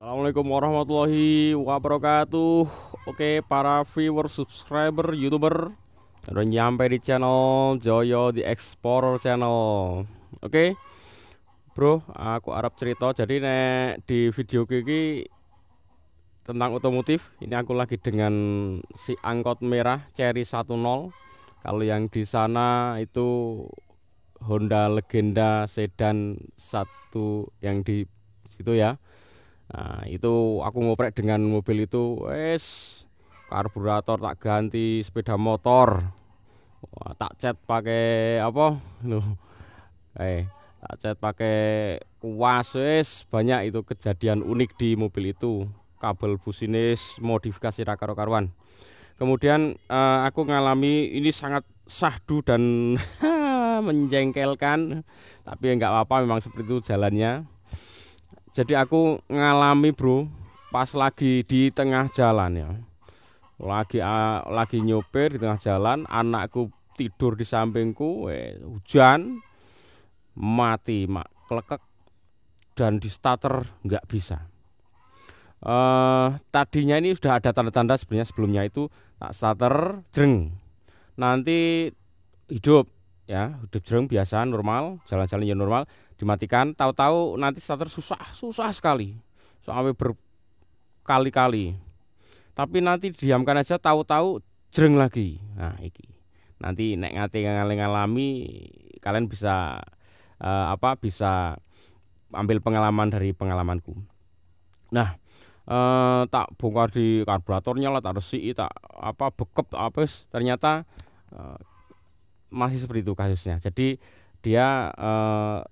Assalamualaikum warahmatullahi wabarakatuh Oke para viewer, subscriber, youtuber Udah nyampe di channel Joyo di Explorer channel Oke Bro, aku Arab cerita Jadi nek di video kiki Tentang otomotif Ini aku lagi dengan si angkot merah Cherry 10 Kalau yang di sana itu Honda Legenda Sedan satu Yang di situ ya Nah, itu aku ngoprek dengan mobil itu, es karburator tak ganti, sepeda motor Wah, tak cat pakai apa? Loh. Eh, tak cat pakai kuas es banyak itu kejadian unik di mobil itu. Kabel businis modifikasi rakaro karuan. Kemudian eh, aku ngalami ini sangat sahdu dan menjengkelkan, tapi nggak apa-apa memang seperti itu jalannya. Jadi aku ngalami bro pas lagi di tengah jalan ya. Lagi uh, lagi nyopir di tengah jalan, anakku tidur di sampingku, eh, hujan mati mak kelekek dan di starter nggak bisa. Uh, tadinya ini sudah ada tanda-tanda sebenarnya sebelumnya itu tak starter jreng. Nanti hidup ya hidup jereng biasa normal jalan-jalan ya normal dimatikan tahu-tahu nanti starter susah susah sekali sampai berkali-kali tapi nanti diamkan aja tahu-tahu jereng lagi nah iki nanti nek ngati ngalami kalian bisa eh, apa bisa ambil pengalaman dari pengalamanku nah eh, tak bongkar di karburatornya lah tak resi tak apa bekep apa ternyata eh, masih seperti itu kasusnya. Jadi dia uh,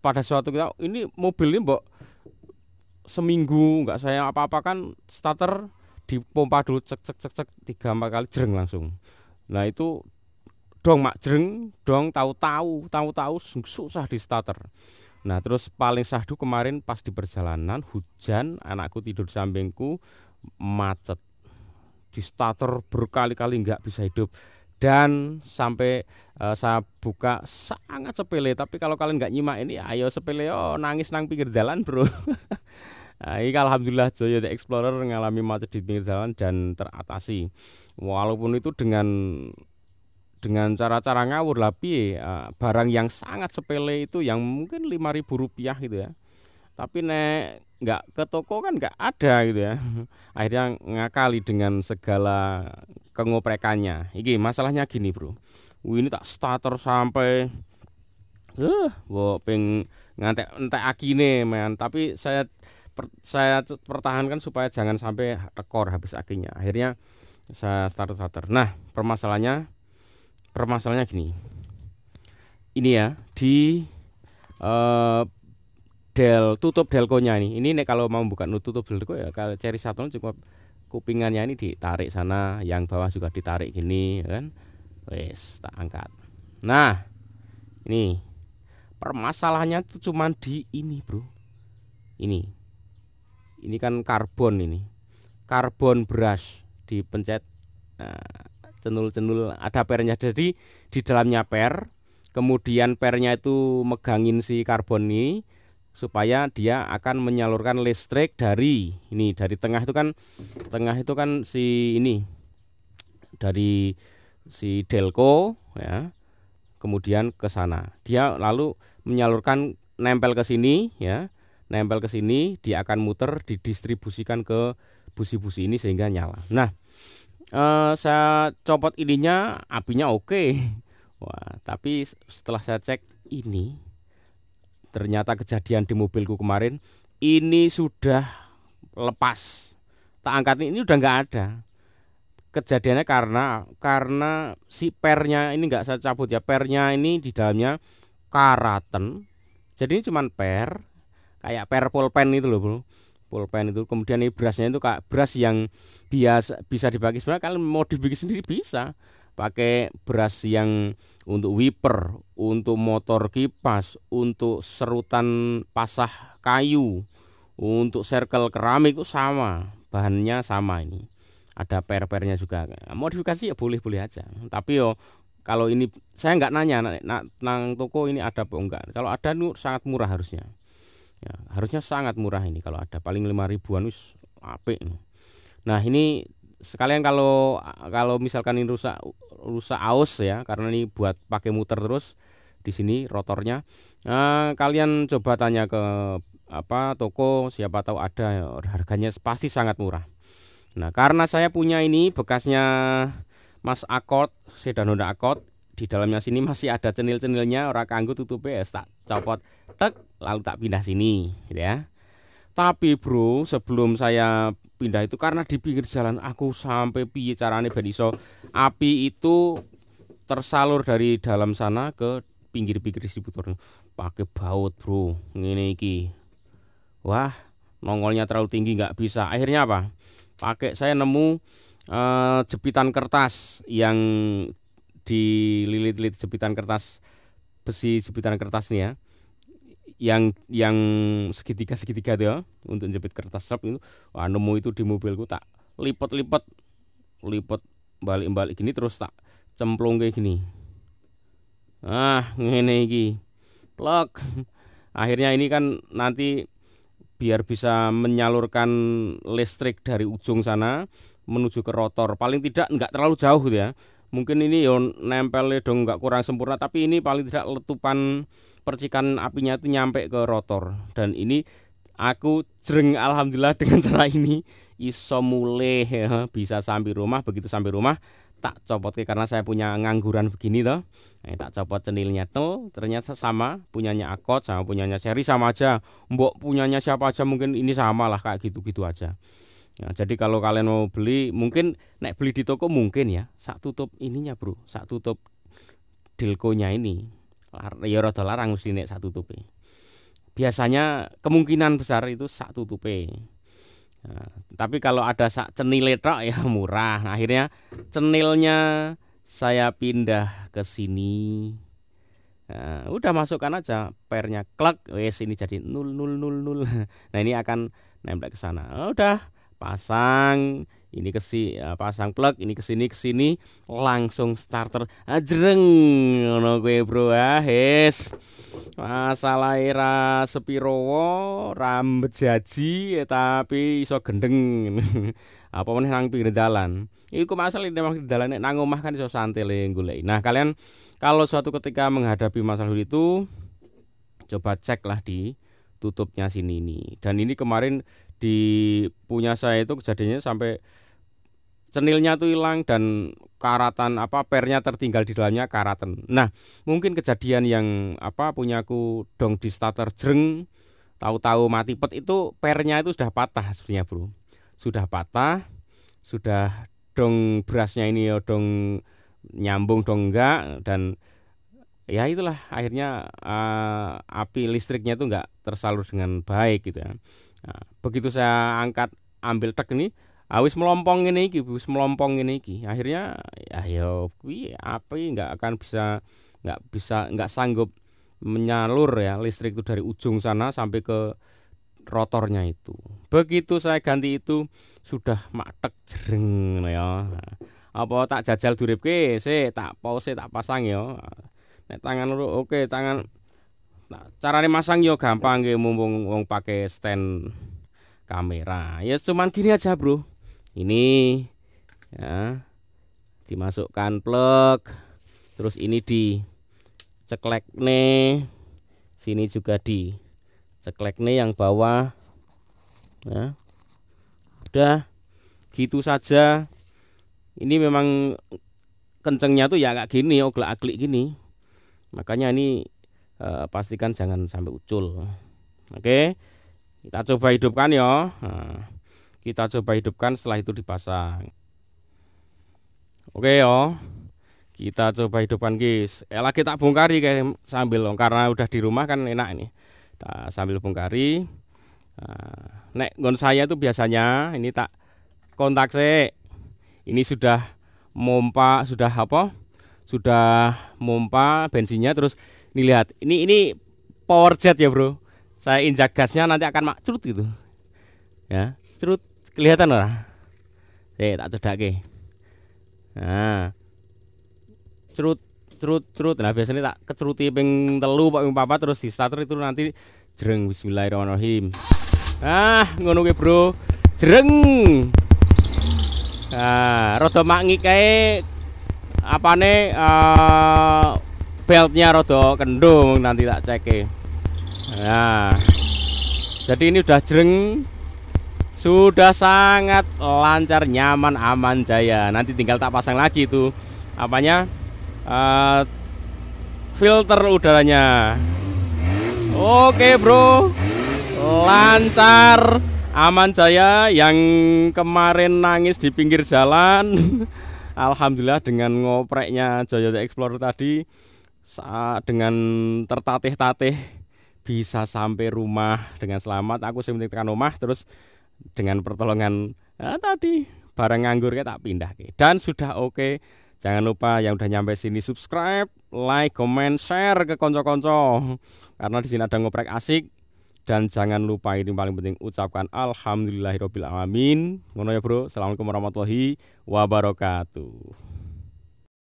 pada suatu kita oh, ini mobil ini mbok seminggu nggak saya apa-apa kan starter pompa dulu cek cek cek cek tiga empat kali jereng langsung. Nah itu dong mak jereng dong tahu-tahu tahu-tahu susah di starter. Nah terus paling sahdu kemarin pas di perjalanan hujan anakku tidur sampingku macet di starter berkali-kali nggak bisa hidup dan sampai uh, saya buka sangat sepele tapi kalau kalian nggak nyimak ini ayo sepele oh nangis nang pinggir jalan bro Nah, ini alhamdulillah Joyo The Explorer mengalami macet di pinggir jalan dan teratasi. Walaupun itu dengan dengan cara-cara ngawur Tapi uh, eh, barang yang sangat sepele itu yang mungkin 5000 rupiah gitu ya. Tapi nek nggak ke toko kan nggak ada gitu ya akhirnya ngakali dengan segala kengoprekannya iki masalahnya gini bro ini tak starter sampai eh uh, wo ping ngantek entek akine man tapi saya per, saya pertahankan supaya jangan sampai rekor habis akinya akhirnya saya starter starter nah permasalahannya permasalahannya gini ini ya di eh, del tutup delkonya ini. Ini nih kalau mau buka nutup delko ya kalau cari satu cukup kupingannya ini ditarik sana, yang bawah juga ditarik gini ya kan. Wes, tak angkat. Nah, ini permasalahannya tuh cuman di ini, Bro. Ini. Ini kan karbon ini. Karbon brush dipencet cenul-cenul nah, ada pernya jadi di dalamnya per kemudian pernya itu megangin si karbon ini supaya dia akan menyalurkan listrik dari ini dari tengah itu kan tengah itu kan si ini dari si Delco ya kemudian ke sana dia lalu menyalurkan nempel ke sini ya nempel ke sini dia akan muter didistribusikan ke busi-busi ini sehingga nyala nah eh, saya copot ininya apinya oke okay. wah tapi setelah saya cek ini ternyata kejadian di mobilku kemarin ini sudah lepas tak angkat ini udah nggak ada kejadiannya karena karena si pernya ini nggak saya cabut ya pernya ini di dalamnya karaten. jadi ini cuma per kayak per pulpen itu loh bro pulpen itu kemudian ini berasnya itu kayak beras yang biasa bisa dibagi. sebenarnya kalian mau dibagi sendiri bisa pakai beras yang untuk wiper, untuk motor kipas, untuk serutan pasah kayu, untuk circle keramik itu sama, bahannya sama ini. Ada per-pernya juga. Modifikasi ya boleh-boleh aja. Tapi yo kalau ini saya nggak nanya nang, nang toko ini ada apa enggak. Kalau ada nu sangat murah harusnya. Ya, harusnya sangat murah ini kalau ada paling lima ribuan wis apik. Nah, ini sekalian kalau kalau misalkan ini rusak rusak aus ya karena ini buat pakai muter terus di sini rotornya nah, kalian coba tanya ke apa toko siapa tahu ada harganya pasti sangat murah nah karena saya punya ini bekasnya Mas akot sedan Honda akot di dalamnya sini masih ada cenil-cenilnya orang kanggo ya tak copot tek lalu tak pindah sini gitu ya tapi bro, sebelum saya pindah itu karena di pinggir jalan aku sampai piye carane ben iso api itu tersalur dari dalam sana ke pinggir-pinggir distributor. Pakai baut, bro. Ngene iki. Wah, nongolnya terlalu tinggi nggak bisa. Akhirnya apa? Pakai saya nemu eh, jepitan kertas yang dililit-lilit jepitan kertas besi jepitan kertas nih ya yang yang segitiga segitiga itu ya, untuk jepit kertas sep itu wah nemu itu di mobilku tak lipat-lipat lipat balik-balik gini terus tak cemplung kayak gini ah ngene iki plek akhirnya ini kan nanti biar bisa menyalurkan listrik dari ujung sana menuju ke rotor paling tidak nggak terlalu jauh gitu ya mungkin ini yo ya dong nggak kurang sempurna tapi ini paling tidak letupan percikan apinya itu nyampe ke rotor dan ini aku jereng alhamdulillah dengan cara ini iso mulai ya, bisa sampai rumah begitu sampai rumah tak copot ke karena saya punya ngangguran begini toh nah, tak copot cenilnya tuh ternyata sama punyanya akot sama punyanya seri sama aja mbok punyanya siapa aja mungkin ini sama lah kayak gitu gitu aja ya, jadi kalau kalian mau beli mungkin naik beli di toko mungkin ya sak tutup ininya bro sak tutup dilkonya ini ya rada larang mesti nek sak tutupe. Biasanya kemungkinan besar itu satu tutupe. Nah, tapi kalau ada sak cenil tok ya murah. Nah, akhirnya cenilnya saya pindah ke sini. Nah, udah masukkan aja pernya klek wes ini jadi nul nul nul nul nah ini akan nempel ke sana udah pasang ini ke si eh, pasang plug ini ke sini ke sini langsung starter ajreng ah, ngono gue bro ah hes masalah era sepirowo rambe jaji ya, tapi iso gendeng apa meneh nang pinggir dalan iku masalah ini di dalan nang omah kan iso santai le golek nah kalian kalau suatu ketika menghadapi masalah itu coba ceklah di tutupnya sini ini dan ini kemarin di punya saya itu kejadiannya sampai cenilnya tuh hilang dan karatan apa pernya tertinggal di dalamnya karatan. Nah, mungkin kejadian yang apa punya aku dong di starter jereng tahu-tahu mati pet itu pernya itu sudah patah sebenarnya, Bro. Sudah patah, sudah dong berasnya ini ya dong nyambung dong enggak dan ya itulah akhirnya uh, api listriknya itu enggak tersalur dengan baik gitu ya. Nah, begitu saya angkat ambil tek ini Awis ah, melompong ini iki, wis melompong ini iki. Akhirnya ya yo ya, kuwi api nggak akan bisa nggak bisa nggak sanggup menyalur ya listrik itu dari ujung sana sampai ke rotornya itu. Begitu saya ganti itu sudah matek jereng ya. Apa tak jajal duripke, sik tak pause tak pasang yo. Ya. Nek tangan oke okay, tangan Nah, carane masang yo gampang nggih mumpung wong pakai stand kamera. Ya cuman gini aja, Bro ini ya dimasukkan plug terus ini di ceklek nih sini juga di ceklek nih yang bawah ya udah gitu saja ini memang kencengnya tuh ya kayak gini oglak aglik gini makanya ini eh, pastikan jangan sampai ucul oke kita coba hidupkan ya nah. Kita coba hidupkan setelah itu dipasang. Oke yo. Kita coba hidupkan guys. Eh, lagi tak bongkari kayak sambil oh, karena udah di rumah kan enak ini. Nah, sambil bongkari. Nah, nek gon saya tuh biasanya ini tak kontak se Ini sudah mompa sudah apa? Sudah mompa bensinnya terus ini lihat. Ini ini power jet ya, Bro. Saya injak gasnya nanti akan mak cerut gitu. Ya, cerut Kelihatan ora? Eh, tak cedhake. Nah. Cerut cerut cerut. Nah, biasanya tak keceruti ping telu pak ping papat terus di starter itu nanti jereng bismillahirrahmanirrahim. Ah, ngono kuwi, Bro. jereng, Nah, rada makngi kae apane uh, beltnya rada kendung nanti tak cek. E. Nah. Jadi ini udah jereng sudah sangat lancar nyaman aman jaya nanti tinggal tak pasang lagi itu apanya uh, filter udaranya oke bro lancar aman jaya yang kemarin nangis di pinggir jalan Alhamdulillah dengan ngopreknya Jaya Explorer tadi saat dengan tertatih-tatih bisa sampai rumah dengan selamat aku sering tekan rumah terus dengan pertolongan ya, tadi barang nganggur kita pindah ke dan sudah oke okay. jangan lupa yang udah nyampe sini subscribe like comment share ke konco-konco karena di sini ada ngoprek asik dan jangan lupa ini paling penting ucapkan alhamdulillahirobbilalamin ngono ya bro assalamualaikum warahmatullahi wabarakatuh